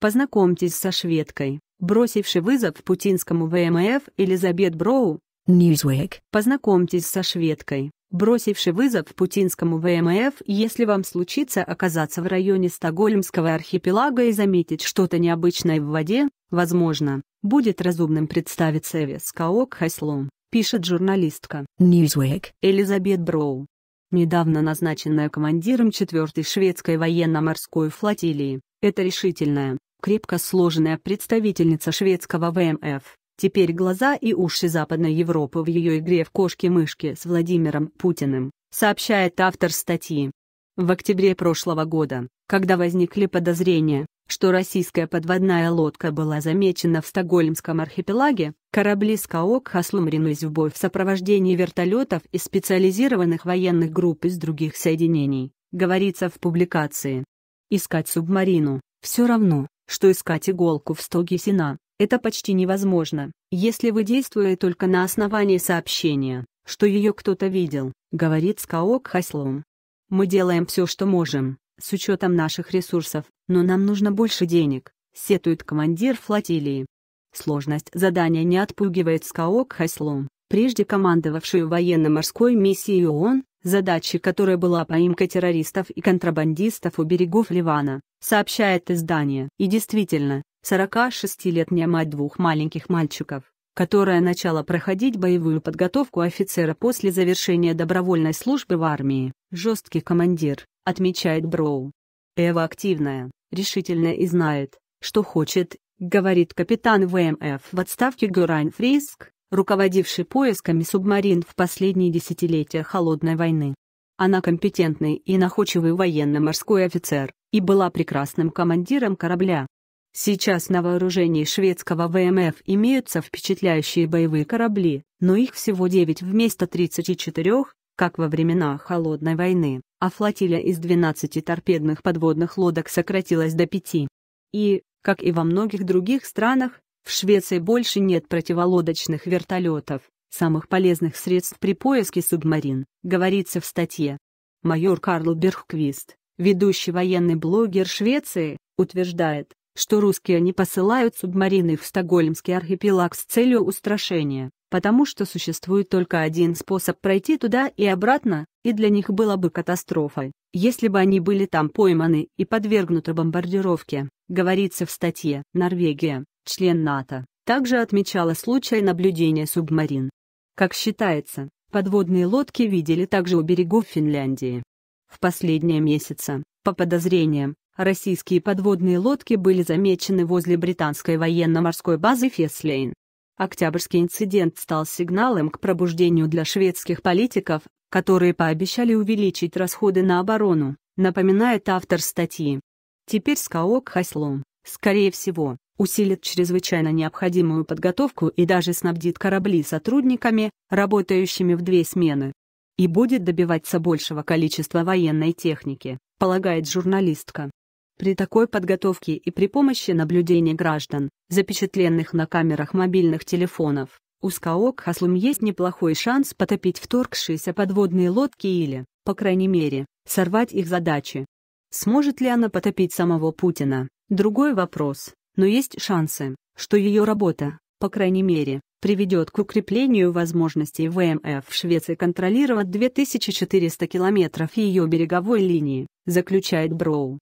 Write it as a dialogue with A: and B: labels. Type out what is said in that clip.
A: Познакомьтесь со шведкой, бросившей вызов путинскому ВМФ Элизабет Броу. Newsweek. Познакомьтесь со шведкой, бросившей вызов путинскому ВМФ, если вам случится оказаться в районе Стокгольмского архипелага и заметить что-то необычное в воде, возможно, будет разумным представиться Эвес Каок Хайслом, пишет журналистка. Newsweek. Элизабет Броу. Недавно назначенная командиром 4-й шведской военно-морской флотилии, это решительная, крепко сложенная представительница шведского ВМФ. Теперь глаза и уши Западной Европы в ее игре в кошки-мышки с Владимиром Путиным, сообщает автор статьи. В октябре прошлого года, когда возникли подозрения, что российская подводная лодка была замечена в Стокгольмском архипелаге, корабли с Каокхаслом ринулись в бой в сопровождении вертолетов и специализированных военных групп из других соединений, говорится в публикации. Искать субмарину – все равно, что искать иголку в стоге сена, это почти невозможно, если вы действуете только на основании сообщения, что ее кто-то видел, говорит Скаок Хаслом. Мы делаем все, что можем, с учетом наших ресурсов, но нам нужно больше денег, сетует командир флотилии. Сложность задания не отпугивает Скаок Хаслом, прежде командовавшую военно-морской миссией ООН, задачей которой была поимка террористов и контрабандистов у берегов Ливана, сообщает издание. И действительно, 46-летняя мать двух маленьких мальчиков, которая начала проходить боевую подготовку офицера после завершения добровольной службы в армии, жесткий командир, отмечает Броу. Эва активная, решительная и знает, что хочет, говорит капитан ВМФ в отставке Гюрайн Фриск, руководивший поисками субмарин в последние десятилетия Холодной войны. Она компетентный и находчивый военно-морской офицер, и была прекрасным командиром корабля. Сейчас на вооружении шведского ВМФ имеются впечатляющие боевые корабли, но их всего 9 вместо 34, как во времена Холодной войны, а флотилия из 12 торпедных подводных лодок сократилась до 5. И, как и во многих других странах, в Швеции больше нет противолодочных вертолетов, самых полезных средств при поиске субмарин, говорится в статье. Майор Карл Бергквист, ведущий военный блогер Швеции, утверждает, что русские не посылают субмарины в Стокгольмский архипелаг с целью устрашения, потому что существует только один способ пройти туда и обратно, и для них было бы катастрофой, если бы они были там пойманы и подвергнуты бомбардировке, говорится в статье «Норвегия член НАТО, также отмечала случай наблюдения субмарин. Как считается, подводные лодки видели также у берегов Финляндии. В последние месяцы, по подозрениям, российские подводные лодки были замечены возле британской военно-морской базы Феслейн. Октябрьский инцидент стал сигналом к пробуждению для шведских политиков, которые пообещали увеличить расходы на оборону, напоминает автор статьи. Теперь скаок Хаслом, скорее всего, усилит чрезвычайно необходимую подготовку и даже снабдит корабли сотрудниками, работающими в две смены, и будет добиваться большего количества военной техники, полагает журналистка. При такой подготовке и при помощи наблюдений граждан, запечатленных на камерах мобильных телефонов, у Скаок Хаслум есть неплохой шанс потопить вторгшиеся подводные лодки или, по крайней мере, сорвать их задачи. Сможет ли она потопить самого Путина? Другой вопрос, но есть шансы, что ее работа, по крайней мере, приведет к укреплению возможностей ВМФ в Швеции контролировать 2400 километров ее береговой линии, заключает Броу.